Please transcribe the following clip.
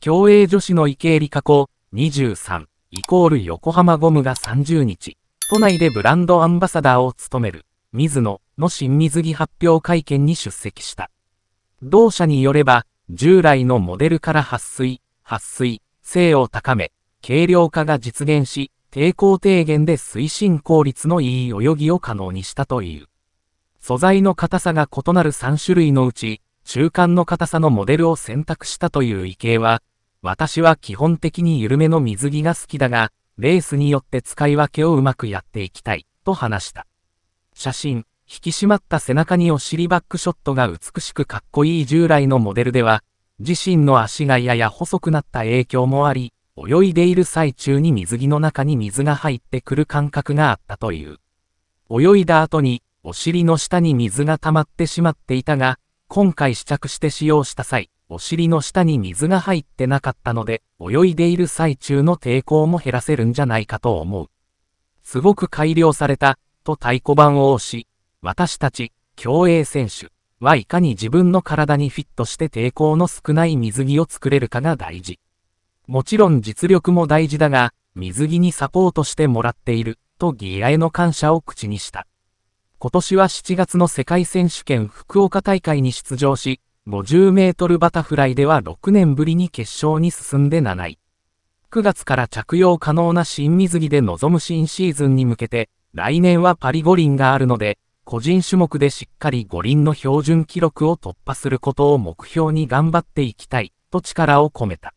競泳女子の池江璃花子23イコール横浜ゴムが30日、都内でブランドアンバサダーを務める、水野の新水着発表会見に出席した。同社によれば、従来のモデルから撥水、撥水、性を高め、軽量化が実現し、抵抗低減で推進効率のいい泳ぎを可能にしたという。素材の硬さが異なる3種類のうち、中間の硬さのモデルを選択したという池形は、私は基本的に緩めの水着が好きだが、レースによって使い分けをうまくやっていきたい、と話した。写真、引き締まった背中にお尻バックショットが美しくかっこいい従来のモデルでは、自身の足がやや細くなった影響もあり、泳いでいる最中に水着の中に水が入ってくる感覚があったという。泳いだ後に、お尻の下に水が溜まってしまっていたが、今回試着して使用した際、お尻の下に水が入ってなかったので、泳いでいる最中の抵抗も減らせるんじゃないかと思う。すごく改良された、と太鼓判を押し、私たち、競泳選手はいかに自分の体にフィットして抵抗の少ない水着を作れるかが大事。もちろん実力も大事だが、水着にサポートしてもらっている、とギアへの感謝を口にした。今年は7月の世界選手権福岡大会に出場し、50メートルバタフライでは6年ぶりに決勝に進んで7位。9月から着用可能な新水着で臨む新シーズンに向けて、来年はパリ五輪があるので、個人種目でしっかり五輪の標準記録を突破することを目標に頑張っていきたい、と力を込めた。